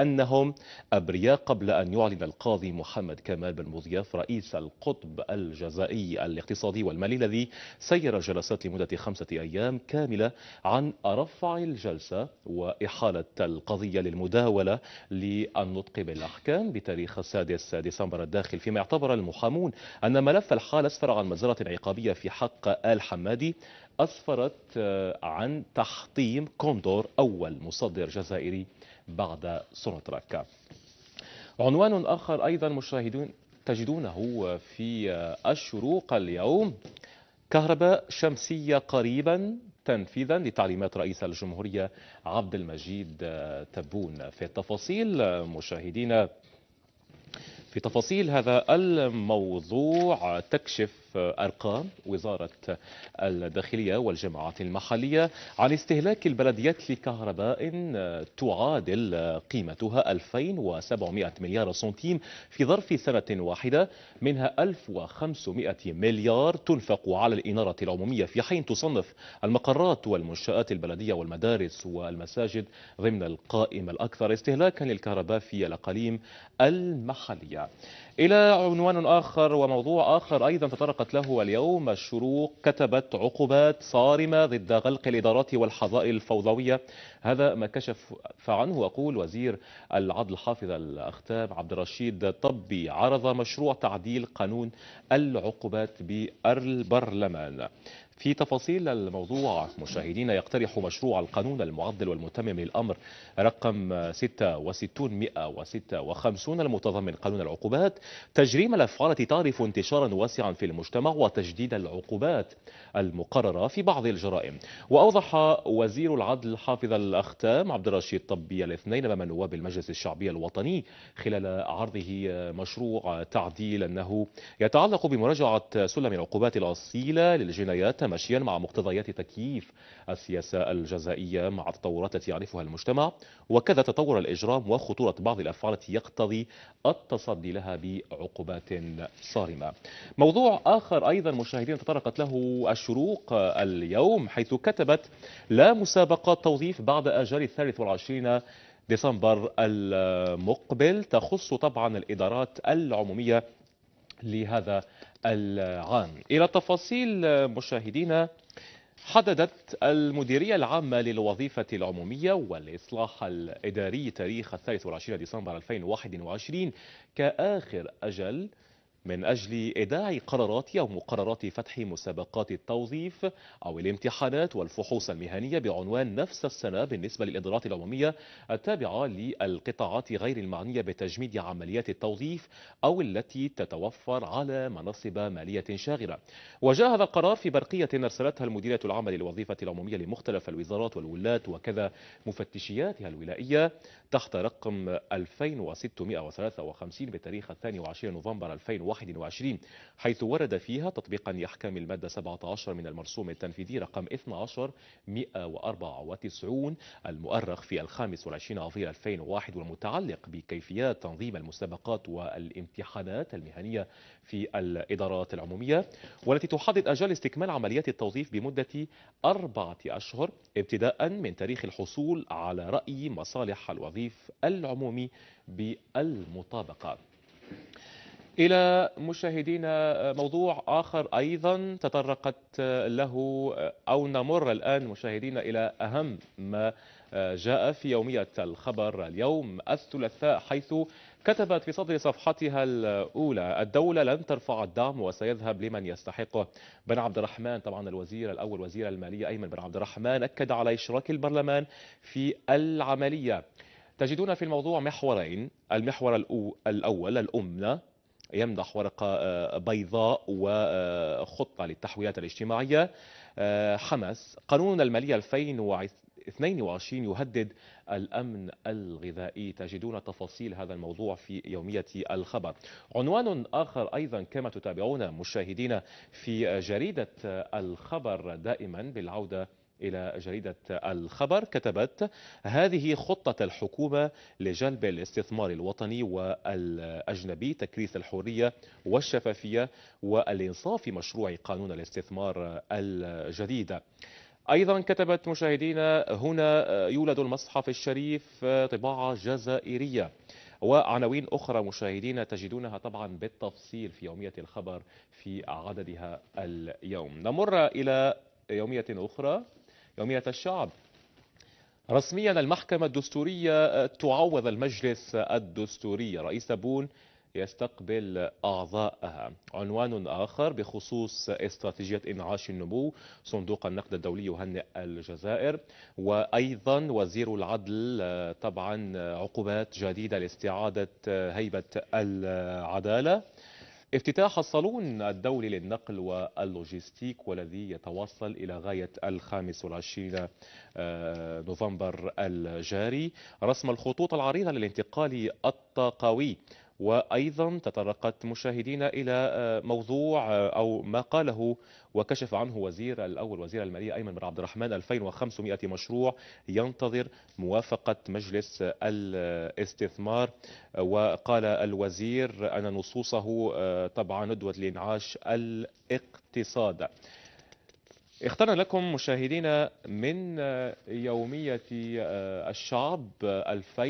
أنهم أبرياء قبل أن يعلن القاضي محمد كمال بن مضياف رئيس القطب الجزائي الاقتصادي والمالي الذي سير جلسات لمدة خمسة أيام كاملة عن رفع الجلسة وإحالة القضية للمداولة للنطق بالأحكام بتاريخ السادس ديسمبر الداخل فيما اعتبر المحامون أن ملف الحال أسفر عن مجزرة عقابية في حق آل حمادي أسفرت آه، عن تحطيم كوندور أول مصدر جزائري بعد سونتراك عنوان آخر أيضا مشاهدون تجدونه في الشروق اليوم كهرباء شمسية قريبا تنفيذا لتعليمات رئيس الجمهورية عبد المجيد آه، تبون في التفاصيل آه، مشاهدينا في تفاصيل هذا الموضوع آه، تكشف أرقام وزارة الداخلية والجماعات المحلية عن استهلاك البلديات لكهرباء آه، تعادل قيمتها 2700 مليار سنتيم في ظرف سنة واحدة منها 1500 مليار تنفق على الإنارة العمومية في حين تصنف المقرات والمنشآت البلدية والمدارس والمساجد ضمن القائمة الأكثر استهلاكا للكهرباء في الأقاليم المحلية إلى عنوان آخر وموضوع آخر أيضا تطرقت له اليوم الشروق كتبت عقوبات صارمة ضد غلق الإدارات والحظائر الفوضوية هذا ما كشف عنه أقول وزير العدل حافظ الأختام عبد الرشيد طبي عرض مشروع تعديل قانون العقوبات بالبرلمان في تفاصيل الموضوع مشاهدينا يقترح مشروع القانون المعدل والمتمم للأمر رقم 66156 المتضمن قانون العقوبات تجريم الأفعال التي تعرف انتشارا واسعا في المجتمع وتجديد العقوبات المقررة في بعض الجرائم وأوضح وزير العدل حافظ الأختام عبد الرشيد طبي الاثنين أمام نواب المجلس الشعبي الوطني خلال عرضه مشروع تعديل أنه يتعلق بمراجعة سلم العقوبات الأصيلة للجنايات مشيا مع مقتضيات تكييف السياسة الجزائية مع التطورات التي يعرفها المجتمع وكذا تطور الإجرام وخطورة بعض الأفعال التي يقتضي التصدي لها بعقوبات صارمة موضوع آخر أيضا مشاهدين تطرقت له الشروق اليوم حيث كتبت لا مسابقة توظيف بعد أجل الثالث والعشرين ديسمبر المقبل تخص طبعا الإدارات العمومية لهذا العام إلى تفاصيل مشاهدينا حددت المديرية العامة للوظيفة العمومية والإصلاح الإداري تاريخ 23 ديسمبر 2021 كآخر أجل من أجل إيداع قرارات أو مقررات فتح مسابقات التوظيف أو الامتحانات والفحوص المهنية بعنوان نفس السنة بالنسبة للإدارات العمومية التابعة للقطاعات غير المعنية بتجميد عمليات التوظيف أو التي تتوفر على مناصب مالية شاغرة وجاء هذا القرار في برقية أرسلتها المديرة العامة للوظيفة العمومية لمختلف الوزارات والولات وكذا مفتشياتها الولائية تحت رقم 2653 بتاريخ 22 نوفمبر 2021 2021 حيث ورد فيها تطبيقا لأحكام المادة 17 من المرسوم التنفيذي رقم 12 194 المؤرخ في الخامس والعشرين أفريل 2001 والمتعلق بكيفيات تنظيم المسابقات والامتحانات المهنية في الإدارات العمومية والتي تحدد أجال استكمال عمليات التوظيف بمدة أربعة أشهر ابتداء من تاريخ الحصول على رأي مصالح الوظيف العمومي بالمطابقة إلى مشاهدينا موضوع آخر أيضا تطرقت له أو نمر الآن مشاهدينا إلى أهم ما جاء في يومية الخبر اليوم الثلاثاء حيث كتبت في صدر صفحتها الأولى الدولة لن ترفع الدعم وسيذهب لمن يستحقه بن عبد الرحمن طبعا الوزير الأول وزير المالية أيمن بن عبد الرحمن أكد على إشراك البرلمان في العملية تجدون في الموضوع محورين المحور الأول الأمنة يمنح ورقة آه، بيضاء وخطة للتحويلات الاجتماعية آه، حماس قانون المالية 2022 يهدد الأمن الغذائي تجدون تفاصيل هذا الموضوع في يومية الخبر عنوان آخر أيضا كما تتابعون مشاهدين في جريدة الخبر دائما بالعودة إلى جريدة الخبر كتبت هذه خطة الحكومة لجلب الاستثمار الوطني والأجنبي تكريس الحرية والشفافية والإنصاف في مشروع قانون الاستثمار الجديد أيضا كتبت مشاهدينا هنا يولد المصحف الشريف طباعة جزائرية وعناوين أخرى مشاهدين تجدونها طبعا بالتفصيل في يومية الخبر في عددها اليوم نمر إلى يومية أخرى يومية الشعب رسميا المحكمة الدستورية تعوض المجلس الدستوري رئيس بون يستقبل أعضاءها عنوان آخر بخصوص استراتيجية إنعاش النمو صندوق النقد الدولي يهنئ الجزائر وأيضا وزير العدل طبعا عقوبات جديدة لاستعادة هيبة العدالة افتتاح الصالون الدولي للنقل واللوجستيك والذي يتواصل إلى غاية الخامس والعشرين آه، نوفمبر الجاري رسم الخطوط العريضة للانتقال الطاقوي وايضا تطرقت مشاهدينا الى آه، موضوع آه، او ما قاله وكشف عنه وزير الاول وزير الماليه ايمن بن عبد الرحمن 2500 مشروع ينتظر موافقه مجلس الاستثمار آه، وقال الوزير ان نصوصه طبعا ندوه لانعاش الاقتصاد اخترنا لكم مشاهدينا من يومية الشعب 2000